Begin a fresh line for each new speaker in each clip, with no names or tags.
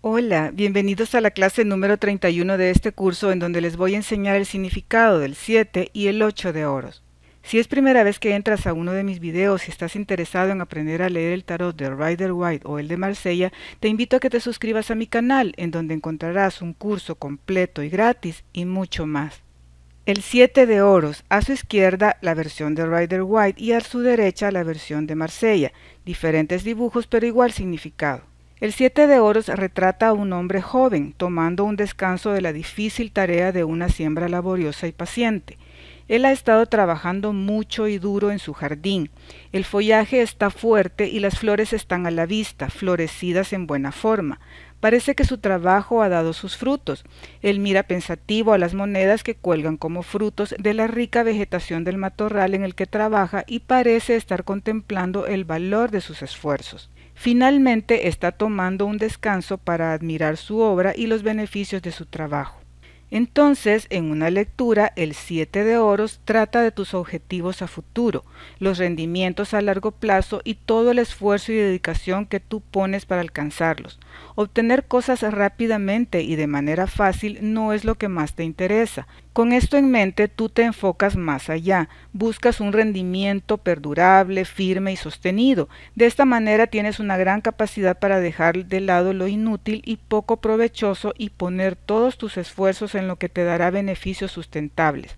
Hola, bienvenidos a la clase número 31 de este curso en donde les voy a enseñar el significado del 7 y el 8 de oros. Si es primera vez que entras a uno de mis videos y estás interesado en aprender a leer el tarot de Rider White o el de Marsella, te invito a que te suscribas a mi canal en donde encontrarás un curso completo y gratis y mucho más. El 7 de oros, a su izquierda la versión de Rider White y a su derecha la versión de Marsella, diferentes dibujos pero igual significado. El siete de oros retrata a un hombre joven tomando un descanso de la difícil tarea de una siembra laboriosa y paciente. Él ha estado trabajando mucho y duro en su jardín. El follaje está fuerte y las flores están a la vista, florecidas en buena forma. Parece que su trabajo ha dado sus frutos. Él mira pensativo a las monedas que cuelgan como frutos de la rica vegetación del matorral en el que trabaja y parece estar contemplando el valor de sus esfuerzos finalmente está tomando un descanso para admirar su obra y los beneficios de su trabajo. Entonces, en una lectura, el siete de oros trata de tus objetivos a futuro, los rendimientos a largo plazo y todo el esfuerzo y dedicación que tú pones para alcanzarlos. Obtener cosas rápidamente y de manera fácil no es lo que más te interesa, con esto en mente, tú te enfocas más allá, buscas un rendimiento perdurable, firme y sostenido. De esta manera tienes una gran capacidad para dejar de lado lo inútil y poco provechoso y poner todos tus esfuerzos en lo que te dará beneficios sustentables.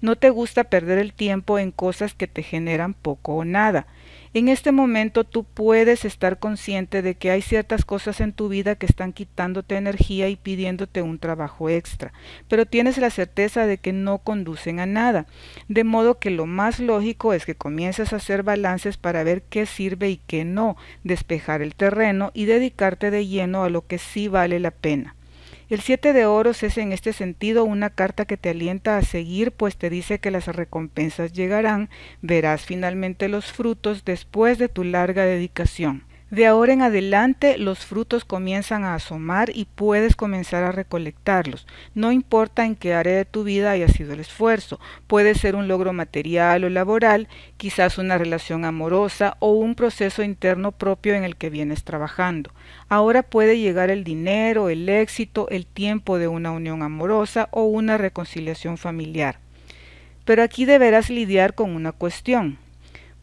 No te gusta perder el tiempo en cosas que te generan poco o nada. En este momento tú puedes estar consciente de que hay ciertas cosas en tu vida que están quitándote energía y pidiéndote un trabajo extra, pero tienes la certeza de que no conducen a nada, de modo que lo más lógico es que comiences a hacer balances para ver qué sirve y qué no, despejar el terreno y dedicarte de lleno a lo que sí vale la pena. El siete de oros es en este sentido una carta que te alienta a seguir, pues te dice que las recompensas llegarán, verás finalmente los frutos después de tu larga dedicación. De ahora en adelante los frutos comienzan a asomar y puedes comenzar a recolectarlos. No importa en qué área de tu vida haya sido el esfuerzo, puede ser un logro material o laboral, quizás una relación amorosa o un proceso interno propio en el que vienes trabajando. Ahora puede llegar el dinero, el éxito, el tiempo de una unión amorosa o una reconciliación familiar. Pero aquí deberás lidiar con una cuestión.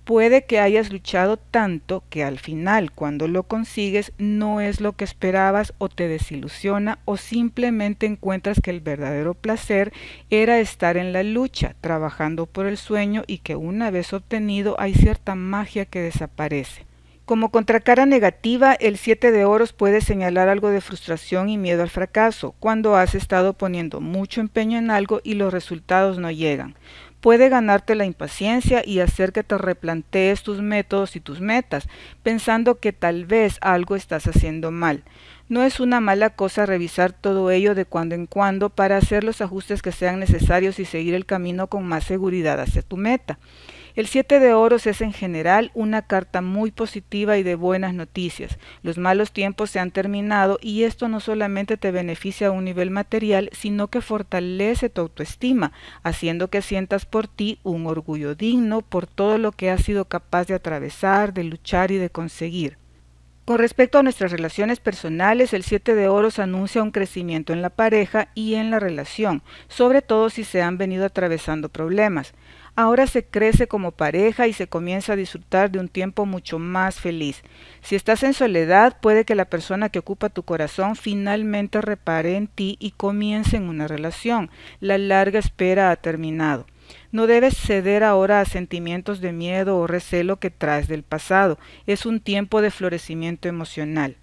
Puede que hayas luchado tanto que al final cuando lo consigues no es lo que esperabas o te desilusiona o simplemente encuentras que el verdadero placer era estar en la lucha, trabajando por el sueño y que una vez obtenido hay cierta magia que desaparece. Como contracara negativa, el siete de oros puede señalar algo de frustración y miedo al fracaso, cuando has estado poniendo mucho empeño en algo y los resultados no llegan puede ganarte la impaciencia y hacer que te replantees tus métodos y tus metas, pensando que tal vez algo estás haciendo mal. No es una mala cosa revisar todo ello de cuando en cuando para hacer los ajustes que sean necesarios y seguir el camino con más seguridad hacia tu meta. El siete de oros es en general una carta muy positiva y de buenas noticias. Los malos tiempos se han terminado y esto no solamente te beneficia a un nivel material, sino que fortalece tu autoestima, haciendo que sientas por ti un orgullo digno por todo lo que has sido capaz de atravesar, de luchar y de conseguir. Con respecto a nuestras relaciones personales, el 7 de oros anuncia un crecimiento en la pareja y en la relación, sobre todo si se han venido atravesando problemas. Ahora se crece como pareja y se comienza a disfrutar de un tiempo mucho más feliz. Si estás en soledad, puede que la persona que ocupa tu corazón finalmente repare en ti y en una relación. La larga espera ha terminado. No debes ceder ahora a sentimientos de miedo o recelo que traes del pasado. Es un tiempo de florecimiento emocional.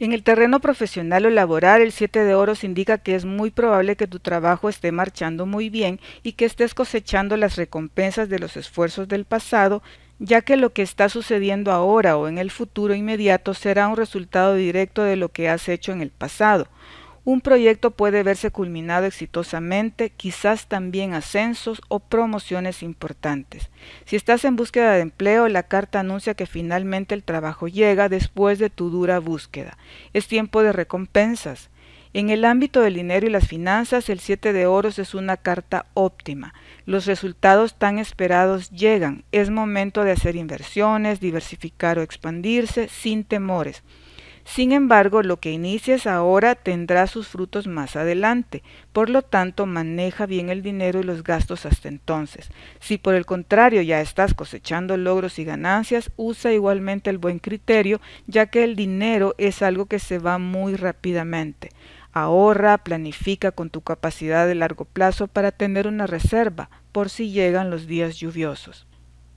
En el terreno profesional o laboral, el 7 de oros indica que es muy probable que tu trabajo esté marchando muy bien y que estés cosechando las recompensas de los esfuerzos del pasado, ya que lo que está sucediendo ahora o en el futuro inmediato será un resultado directo de lo que has hecho en el pasado un proyecto puede verse culminado exitosamente, quizás también ascensos o promociones importantes. Si estás en búsqueda de empleo, la carta anuncia que finalmente el trabajo llega después de tu dura búsqueda. Es tiempo de recompensas. En el ámbito del dinero y las finanzas, el 7 de oros es una carta óptima. Los resultados tan esperados llegan. Es momento de hacer inversiones, diversificar o expandirse sin temores. Sin embargo, lo que inicies ahora tendrá sus frutos más adelante. Por lo tanto, maneja bien el dinero y los gastos hasta entonces. Si por el contrario ya estás cosechando logros y ganancias, usa igualmente el buen criterio, ya que el dinero es algo que se va muy rápidamente. Ahorra, planifica con tu capacidad de largo plazo para tener una reserva por si llegan los días lluviosos.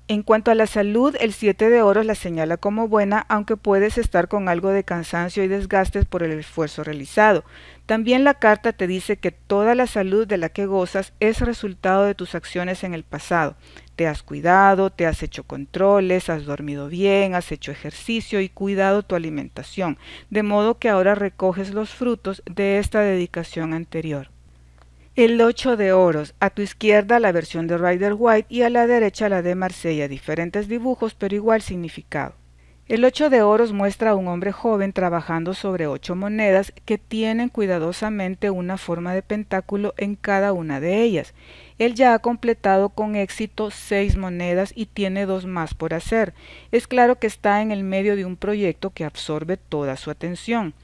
En cuanto a la salud, el 7 de oros la señala como buena, aunque puedes estar con algo de cansancio y desgastes por el esfuerzo realizado. También la carta te dice que toda la salud de la que gozas es resultado de tus acciones en el pasado. Te has cuidado, te has hecho controles, has dormido bien, has hecho ejercicio y cuidado tu alimentación, de modo que ahora recoges los frutos de esta dedicación anterior. El 8 de oros, a tu izquierda la versión de Rider White y a la derecha la de Marsella, diferentes dibujos pero igual significado. El 8 de oros muestra a un hombre joven trabajando sobre ocho monedas que tienen cuidadosamente una forma de pentáculo en cada una de ellas. Él ya ha completado con éxito seis monedas y tiene dos más por hacer. Es claro que está en el medio de un proyecto que absorbe toda su atención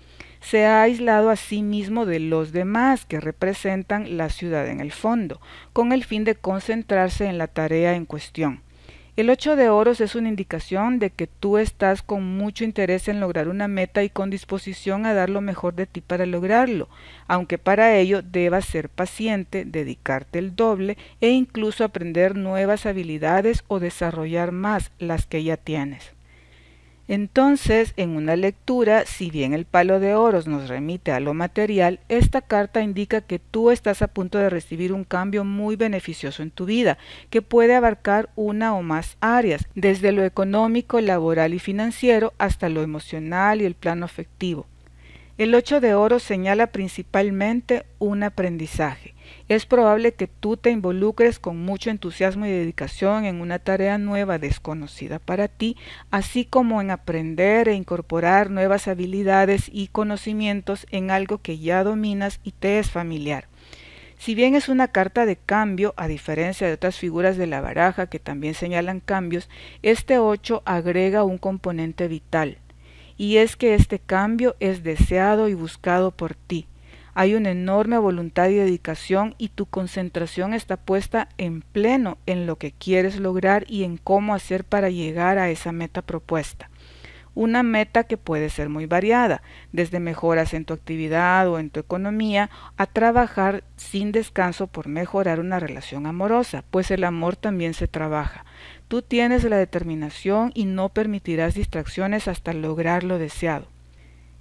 se ha aislado a sí mismo de los demás que representan la ciudad en el fondo, con el fin de concentrarse en la tarea en cuestión. El ocho de oros es una indicación de que tú estás con mucho interés en lograr una meta y con disposición a dar lo mejor de ti para lograrlo, aunque para ello debas ser paciente, dedicarte el doble e incluso aprender nuevas habilidades o desarrollar más las que ya tienes. Entonces, en una lectura, si bien el palo de oros nos remite a lo material, esta carta indica que tú estás a punto de recibir un cambio muy beneficioso en tu vida, que puede abarcar una o más áreas, desde lo económico, laboral y financiero hasta lo emocional y el plano afectivo. El 8 de oro señala principalmente un aprendizaje. Es probable que tú te involucres con mucho entusiasmo y dedicación en una tarea nueva desconocida para ti, así como en aprender e incorporar nuevas habilidades y conocimientos en algo que ya dominas y te es familiar. Si bien es una carta de cambio, a diferencia de otras figuras de la baraja que también señalan cambios, este 8 agrega un componente vital, y es que este cambio es deseado y buscado por ti. Hay una enorme voluntad y dedicación y tu concentración está puesta en pleno en lo que quieres lograr y en cómo hacer para llegar a esa meta propuesta. Una meta que puede ser muy variada, desde mejoras en tu actividad o en tu economía, a trabajar sin descanso por mejorar una relación amorosa, pues el amor también se trabaja. Tú tienes la determinación y no permitirás distracciones hasta lograr lo deseado.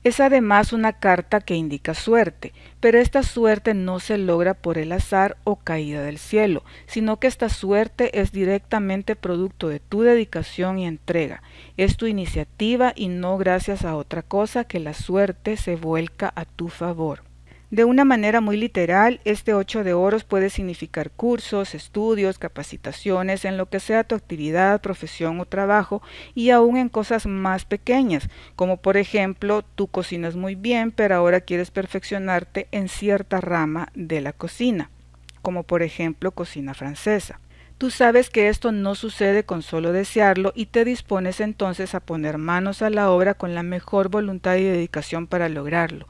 Es además una carta que indica suerte, pero esta suerte no se logra por el azar o caída del cielo, sino que esta suerte es directamente producto de tu dedicación y entrega. Es tu iniciativa y no gracias a otra cosa que la suerte se vuelca a tu favor. De una manera muy literal, este 8 de oros puede significar cursos, estudios, capacitaciones, en lo que sea tu actividad, profesión o trabajo, y aún en cosas más pequeñas, como por ejemplo, tú cocinas muy bien, pero ahora quieres perfeccionarte en cierta rama de la cocina, como por ejemplo cocina francesa. Tú sabes que esto no sucede con solo desearlo y te dispones entonces a poner manos a la obra con la mejor voluntad y dedicación para lograrlo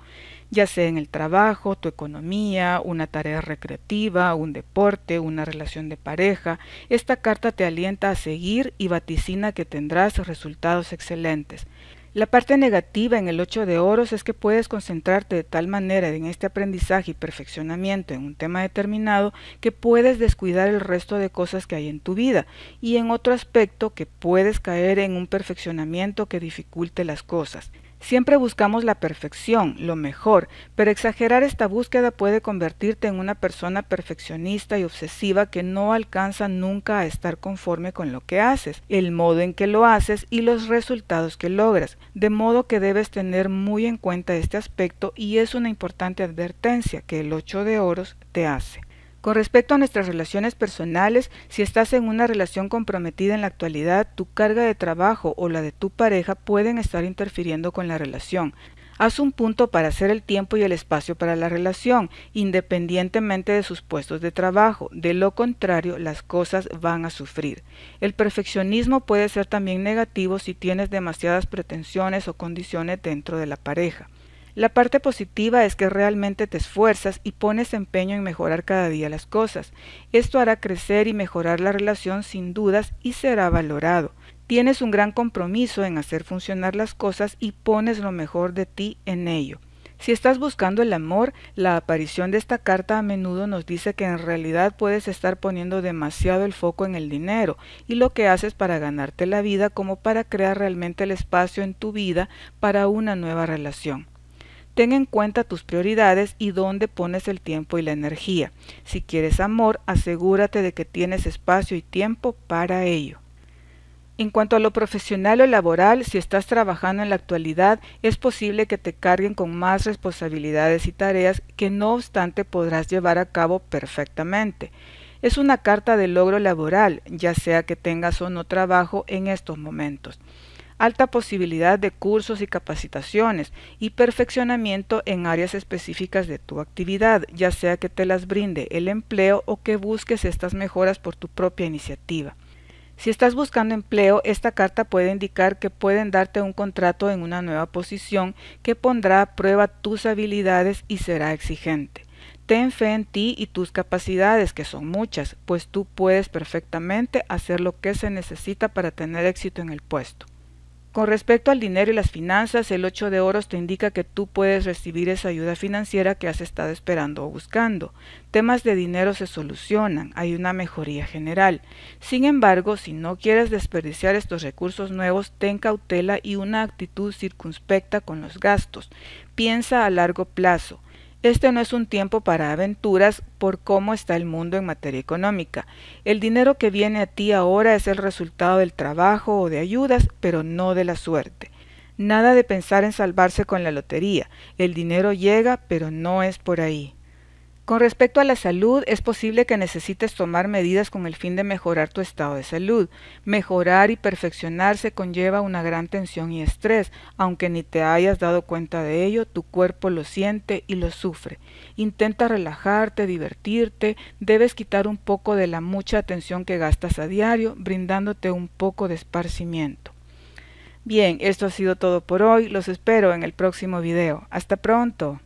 ya sea en el trabajo, tu economía, una tarea recreativa, un deporte, una relación de pareja, esta carta te alienta a seguir y vaticina que tendrás resultados excelentes. La parte negativa en el 8 de oros es que puedes concentrarte de tal manera en este aprendizaje y perfeccionamiento en un tema determinado que puedes descuidar el resto de cosas que hay en tu vida y en otro aspecto que puedes caer en un perfeccionamiento que dificulte las cosas. Siempre buscamos la perfección, lo mejor, pero exagerar esta búsqueda puede convertirte en una persona perfeccionista y obsesiva que no alcanza nunca a estar conforme con lo que haces, el modo en que lo haces y los resultados que logras, de modo que debes tener muy en cuenta este aspecto y es una importante advertencia que el 8 de oros te hace. Con respecto a nuestras relaciones personales, si estás en una relación comprometida en la actualidad, tu carga de trabajo o la de tu pareja pueden estar interfiriendo con la relación. Haz un punto para hacer el tiempo y el espacio para la relación, independientemente de sus puestos de trabajo. De lo contrario, las cosas van a sufrir. El perfeccionismo puede ser también negativo si tienes demasiadas pretensiones o condiciones dentro de la pareja. La parte positiva es que realmente te esfuerzas y pones empeño en mejorar cada día las cosas. Esto hará crecer y mejorar la relación sin dudas y será valorado. Tienes un gran compromiso en hacer funcionar las cosas y pones lo mejor de ti en ello. Si estás buscando el amor, la aparición de esta carta a menudo nos dice que en realidad puedes estar poniendo demasiado el foco en el dinero y lo que haces para ganarte la vida como para crear realmente el espacio en tu vida para una nueva relación. Ten en cuenta tus prioridades y dónde pones el tiempo y la energía. Si quieres amor, asegúrate de que tienes espacio y tiempo para ello. En cuanto a lo profesional o laboral, si estás trabajando en la actualidad, es posible que te carguen con más responsabilidades y tareas que no obstante podrás llevar a cabo perfectamente. Es una carta de logro laboral, ya sea que tengas o no trabajo en estos momentos alta posibilidad de cursos y capacitaciones y perfeccionamiento en áreas específicas de tu actividad, ya sea que te las brinde el empleo o que busques estas mejoras por tu propia iniciativa. Si estás buscando empleo, esta carta puede indicar que pueden darte un contrato en una nueva posición que pondrá a prueba tus habilidades y será exigente. Ten fe en ti y tus capacidades, que son muchas, pues tú puedes perfectamente hacer lo que se necesita para tener éxito en el puesto. Con respecto al dinero y las finanzas, el 8 de oros te indica que tú puedes recibir esa ayuda financiera que has estado esperando o buscando. Temas de dinero se solucionan, hay una mejoría general. Sin embargo, si no quieres desperdiciar estos recursos nuevos, ten cautela y una actitud circunspecta con los gastos. Piensa a largo plazo. Este no es un tiempo para aventuras por cómo está el mundo en materia económica. El dinero que viene a ti ahora es el resultado del trabajo o de ayudas, pero no de la suerte. Nada de pensar en salvarse con la lotería. El dinero llega, pero no es por ahí. Con respecto a la salud, es posible que necesites tomar medidas con el fin de mejorar tu estado de salud. Mejorar y perfeccionarse conlleva una gran tensión y estrés. Aunque ni te hayas dado cuenta de ello, tu cuerpo lo siente y lo sufre. Intenta relajarte, divertirte, debes quitar un poco de la mucha atención que gastas a diario, brindándote un poco de esparcimiento. Bien, esto ha sido todo por hoy, los espero en el próximo video. Hasta pronto.